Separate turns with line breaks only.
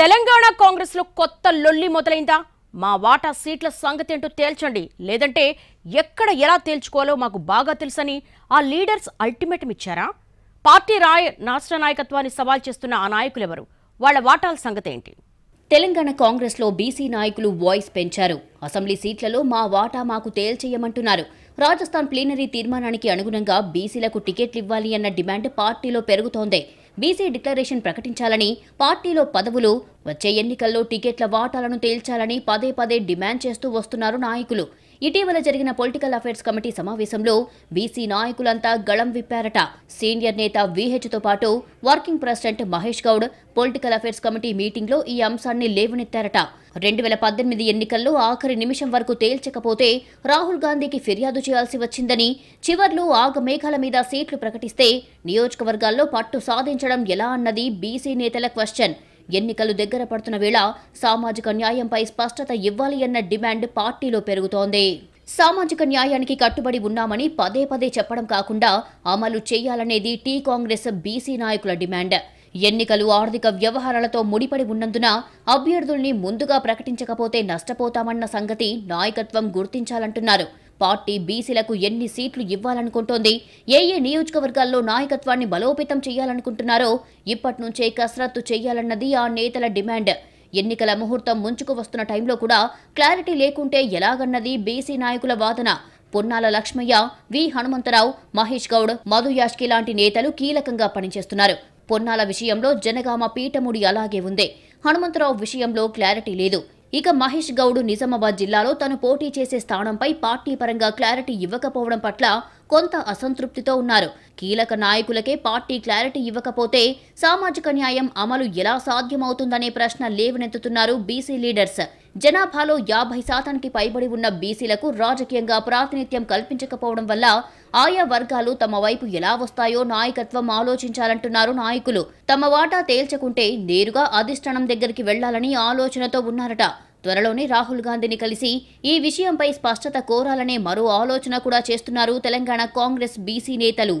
తెలంగాణ కాంగ్రెస్లో కొత్త లొల్లి మొదలైందా మా వాటా సీట్ల సంగతి ఏంటో తేల్చండి లేదంటే ఎక్కడ ఎలా తేల్చుకోవాలో మాకు బాగా తెలుసని ఆ లీడర్స్ అల్టిమేటం ఇచ్చారా పార్టీ రాయ రాష్ట్ర నాయకత్వాన్ని సవాల్ చేస్తున్న ఆ నాయకులు ఎవరు వాళ్ల వాటాల సంగతి ఏంటి తెలంగాణ కాంగ్రెస్లో
బీసీ నాయకులు వాయిస్ పెంచారు
అసెంబ్లీ సీట్లలో
మా వాటా మాకు తేల్చేయమంటున్నారు రాజస్థాన్ ప్లీనరీ తీర్మానానికి అనుగుణంగా బీసీలకు టికెట్లు ఇవ్వాలి అన్న డిమాండ్ పార్టీలో పెరుగుతోంది బీసీ డిక్లరేషన్ ప్రకటించాలని పార్టీలో పదవులు వచ్చే ఎన్నికల్లో టికెట్ల వాటాలను తేల్చాలని పదే పదే డిమాండ్ చేస్తూ వస్తున్నారు నాయకులు ఇటీవల జరిగిన పొలిటికల్ అఫైర్స్ కమిటీ సమావేశంలో బీసీ నాయకులంతా గళం విప్పారట సీనియర్ నేత వీహెచ్తో పాటు working president Mahesh Goud political affairs committee మీటింగ్లో ఈ అంశాన్ని లేవనెత్తారట రెండు వేల పద్దెనిమిది ఎన్నికల్లో ఆఖరి నిమిషం వరకు తేల్చకపోతే రాహుల్ గాంధీకి ఫిర్యాదు చేయాల్సి వచ్చిందని చివర్లో ఆగమేఘాల మీద సీట్లు ప్రకటిస్తే నియోజకవర్గాల్లో పట్టు సాధించడం ఎలా అన్నది బీసీ నేతల క్వశ్చన్ ఎన్నికలు దగ్గర పడుతున్న వేళ సామాజిక న్యాయంపై స్పష్టత ఇవ్వాలి అన్న డిమాండ్ పార్టీలో పెరుగుతోంది సామాజిక న్యాయానికి కట్టుబడి ఉన్నామని పదే పదే చెప్పడం కాకుండా అమలు చేయాలనేది టీ కాంగ్రెస్ బీసీ నాయకుల డిమాండ్ ఎన్నికలు ఆర్థిక వ్యవహారాలతో ముడిపడి ఉన్నందున అభ్యర్థుల్ని ముందుగా ప్రకటించకపోతే నష్టపోతామన్న సంగతి నాయకత్వం గుర్తించాలంటున్నారు పార్టీ బీసీలకు ఎన్ని సీట్లు ఇవ్వాలనుకుంటోంది ఏ ఏ నియోజకవర్గాల్లో నాయకత్వాన్ని బలోపేతం చేయాలనుకుంటున్నారో ఇప్పటి నుంచే కసరత్తు చేయాలన్నది ఆ నేతల డిమాండ్ ఎన్నికల ముహూర్తం ముంచుకు వస్తున్న టైంలో కూడా క్లారిటీ లేకుంటే ఎలాగన్నది బీసీ నాయకుల వాదన పొన్నాల లక్ష్మయ్య వి హనుమంతరావు మహేష్ గౌడ్ మధు యాష్కి లాంటి నేతలు కీలకంగా పనిచేస్తున్నారు పొన్నాల విషయంలో జనగామ పీఠముడి అలాగే ఉంది హనుమంతరావు విషయంలో క్లారిటీ లేదు ఇక మహేష్ గౌడ్ నిజామాబాద్ జిల్లాలో తను పోటీ చేసే స్థానంపై పార్టీ పరంగా క్లారిటీ ఇవ్వకపోవడం పట్ల కొంత అసంతృప్తితో ఉన్నారు కీలక నాయకులకే పార్టీ క్లారిటీ ఇవ్వకపోతే సామాజిక న్యాయం అమలు ఎలా సాధ్యమవుతుందనే ప్రశ్న లేవనెత్తుతున్నారు బీసీ లీడర్స్ జనాభాలో యాభై శాతానికి పైబడి ఉన్న బీసీలకు రాజకీయంగా ప్రాతినిధ్యం కల్పించకపోవడం వల్ల ఆయా వర్గాలు తమ వైపు ఎలా వస్తాయో నాయకత్వం ఆలోచించాలంటున్నారు నాయకులు తమ వాటా తేల్చకుంటే నేరుగా అధిష్టానం దగ్గరికి వెళ్లాలని ఆలోచనతో ఉన్నారట త్వరలోనే రాహుల్ గాంధీని కలిసి ఈ విషయంపై స్పష్టత కోరాలనే మరో ఆలోచన కూడా చేస్తున్నారు తెలంగాణ కాంగ్రెస్ బీసీ నేతలు